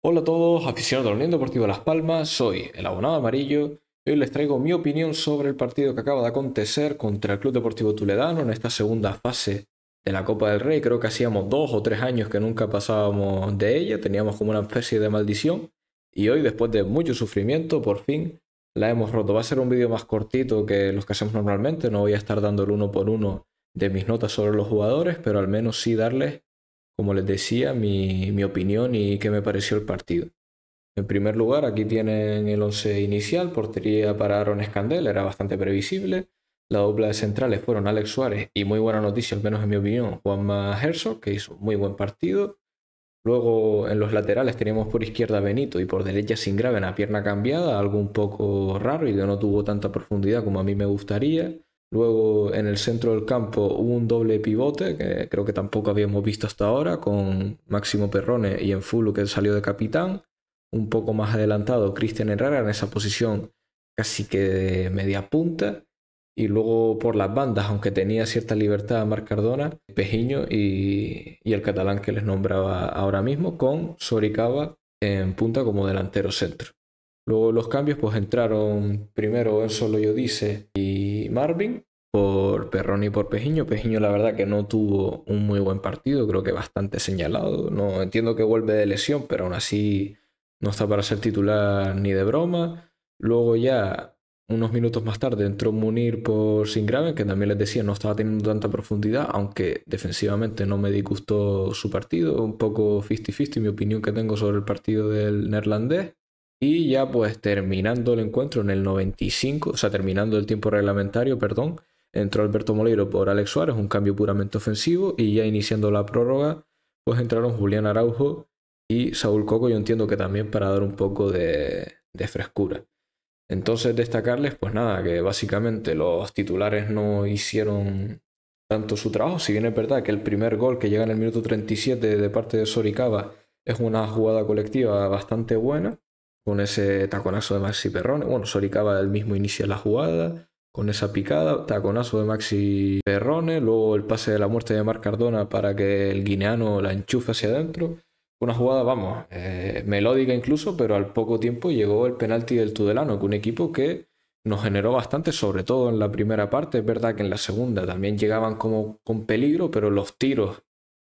Hola a todos, aficionados de la Unión Deportiva Las Palmas, soy el abonado amarillo y hoy les traigo mi opinión sobre el partido que acaba de acontecer contra el Club Deportivo Tuledano en esta segunda fase de la Copa del Rey. Creo que hacíamos dos o tres años que nunca pasábamos de ella, teníamos como una especie de maldición y hoy después de mucho sufrimiento por fin la hemos roto. Va a ser un vídeo más cortito que los que hacemos normalmente, no voy a estar dando el uno por uno de mis notas sobre los jugadores, pero al menos sí darles como les decía, mi, opinión y qué me pareció el partido. En primer lugar, aquí tienen el 11 inicial, portería para Aaron Escandel, era bastante previsible. La dupla de centrales fueron Alex Suárez y muy buena noticia, al menos en mi opinión, Juanma Herzog, que hizo muy buen partido. Luego en los laterales teníamos por izquierda Benito y por derecha sin grave, la pierna cambiada, algo un poco raro y que no tuvo tanta profundidad como a mí me gustaría. Luego en el centro del campo un doble pivote que creo que tampoco habíamos visto hasta ahora con Máximo Perrone y en Enfulu que salió de capitán. Un poco más adelantado Cristian Herrera en esa posición casi que de media punta. Y luego por las bandas, aunque tenía cierta libertad Marc Cardona, Pejiño y, y el catalán que les nombraba ahora mismo, con Soricaba en punta como delantero centro. Luego los cambios pues entraron primero en yo dice y Marvin por Perrón y por Pejiño. Pejiño la verdad que no tuvo un muy buen partido, creo que bastante señalado. No entiendo que vuelve de lesión, pero aún así no está para ser titular ni de broma. Luego ya unos minutos más tarde entró Munir por Singraven, que también les decía no estaba teniendo tanta profundidad, aunque defensivamente no me disgustó su partido. Un poco 50-50 mi opinión que tengo sobre el partido del neerlandés. Y ya pues terminando el encuentro en el 95, o sea, terminando el tiempo reglamentario, perdón, entró Alberto Molero por Alex Suárez, un cambio puramente ofensivo, y ya iniciando la prórroga, pues entraron Julián Araujo y Saúl Coco, yo entiendo que también para dar un poco de, de frescura. Entonces destacarles, pues nada, que básicamente los titulares no hicieron tanto su trabajo, si bien es verdad que el primer gol que llega en el minuto 37 de parte de Soricaba es una jugada colectiva bastante buena, con ese taconazo de Maxi Perrone. Bueno, Soricaba el mismo inicia la jugada con esa picada, taconazo de Maxi Perrone, luego el pase de la muerte de Marc Cardona para que el guineano la enchufe hacia adentro. Una jugada, vamos, eh, melódica incluso, pero al poco tiempo llegó el penalti del Tudelano, que un equipo que nos generó bastante, sobre todo en la primera parte. Es verdad que en la segunda también llegaban como con peligro, pero los tiros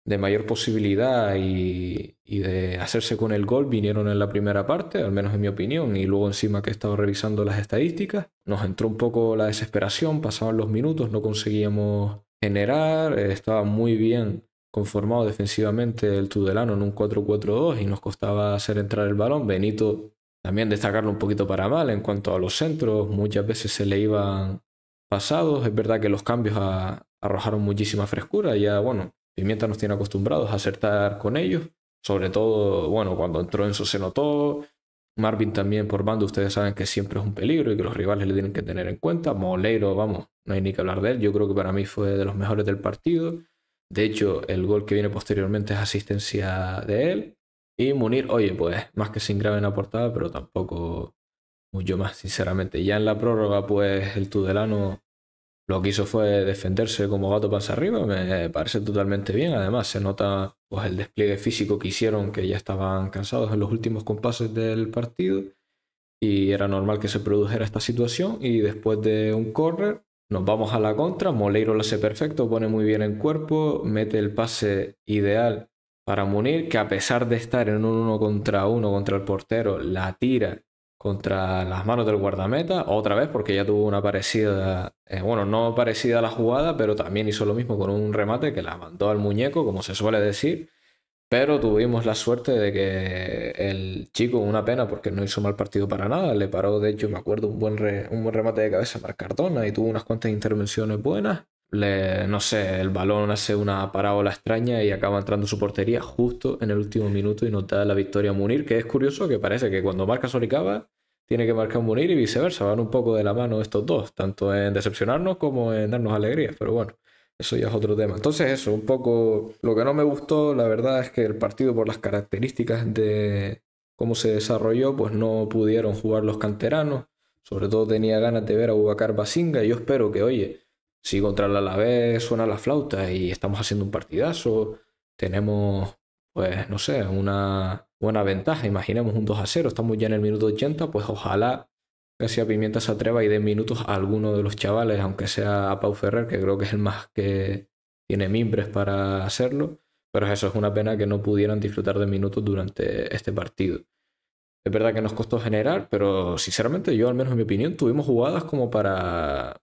de mayor posibilidad y, y, de hacerse con el gol vinieron en la primera parte, al menos en mi opinión, y luego encima que he estado revisando las estadísticas, nos entró un poco la desesperación, pasaban los minutos, no conseguíamos generar, estaba muy bien conformado defensivamente el Tudelano en un 4-4-2 y nos costaba hacer entrar el balón, Benito también destacarlo un poquito para mal en cuanto a los centros, muchas veces se le iban pasados, es verdad que los cambios arrojaron muchísima frescura, ya bueno, Pimienta nos tiene acostumbrados a acertar con ellos. Sobre todo, bueno, cuando entró en su se notó. Marvin también por bando, ustedes saben que siempre es un peligro y que los rivales le tienen que tener en cuenta. Moleiro, vamos, no hay ni que hablar de él. Yo creo que para mí fue de los mejores del partido. De hecho, el gol que viene posteriormente es asistencia de él. Y Munir, oye, pues más que sin grave en la portada, pero tampoco mucho más, sinceramente. Ya en la prórroga, pues el Tudelano lo que hizo fue defenderse como gato pasa arriba, me parece totalmente bien. Además, se nota pues, el despliegue físico que hicieron, que ya estaban cansados en los últimos compases del partido y era normal que se produjera esta situación. Y después de un correr, nos vamos a la contra. Moleiro lo hace perfecto, pone muy bien el cuerpo, mete el pase ideal para Munir, que a pesar de estar en un uno contra uno contra el portero, la tira contra las manos del guardameta, otra vez porque ya tuvo una parecida, eh, bueno, no parecida a la jugada, pero también hizo lo mismo con un remate que la mandó al muñeco, como se suele decir, pero tuvimos la suerte de que el chico, una pena porque no hizo mal partido para nada, le paró, de hecho, me acuerdo, un buen, un buen remate de cabeza para Cardona y tuvo unas cuantas intervenciones buenas. no sé, el balón hace una parábola extraña y acaba entrando su portería justo en el último minuto y nos da la victoria a Munir, que es curioso que parece que cuando marca Solicaba tiene que marcar un Munir y viceversa. Van un poco de la mano estos dos, tanto en decepcionarnos como en darnos alegría, pero bueno, eso ya es otro tema. Entonces eso, un poco lo que no me gustó, la verdad es que el partido por las características de cómo se desarrolló, pues no pudieron jugar los canteranos. Sobre todo tenía ganas de ver a Ubacar Basinga y yo espero que, oye, si contra la Alavés suena la flauta y estamos haciendo un partidazo, tenemos pues no sé, una buena ventaja. Imaginemos un 2 a 0, estamos ya en el minuto 80, pues ojalá que sea Pimienta se atreva y dé minutos a alguno de los chavales, aunque sea a Pau Ferrer, que creo que es el más que tiene mimbres para hacerlo. Pero eso es una pena que no pudieran disfrutar de minutos durante este partido. Es verdad que nos costó generar, pero sinceramente yo, al menos en mi opinión, tuvimos jugadas como para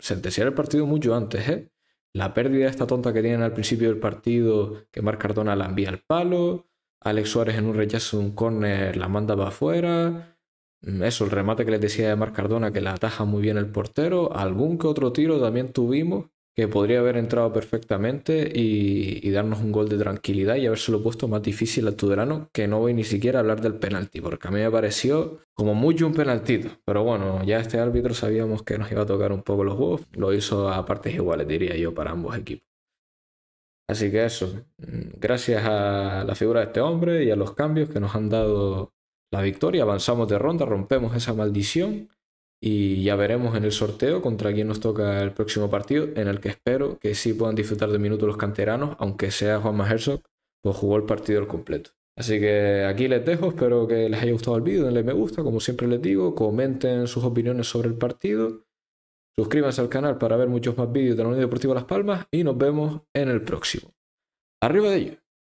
sentenciar el partido mucho antes, ¿eh? La pérdida esta tonta que tienen al principio del partido, que Marc Cardona la envía al palo, Alex Suárez en un rechazo de un córner la manda para afuera. Mm, eso, el remate que les decía de Marc Cardona que la ataja muy bien el portero. Algún que otro tiro también tuvimos que podría haber entrado perfectamente y, darnos un gol de tranquilidad y habérselo puesto más difícil al Tudorano, que no voy ni siquiera a hablar del penalti, porque a mí me pareció como mucho un penaltito. Pero bueno, ya este árbitro sabíamos que nos iba a tocar un poco los huevos, lo hizo a partes iguales, diría yo, para ambos equipos. Así que eso, gracias a la figura de este hombre y a los cambios que nos han dado la victoria, avanzamos de ronda, rompemos esa maldición y ya veremos en el sorteo contra quién nos toca el próximo partido, en el que espero que sí puedan disfrutar de minutos los canteranos, aunque sea Juan Herzog, pues jugó el partido al completo. Así que aquí les dejo, espero que les haya gustado el vídeo, denle me gusta, como siempre les digo, comenten sus opiniones sobre el partido, suscríbanse al canal para ver muchos más vídeos de la Unión Deportiva Las Palmas y nos vemos en el próximo. ¡Arriba de ellos!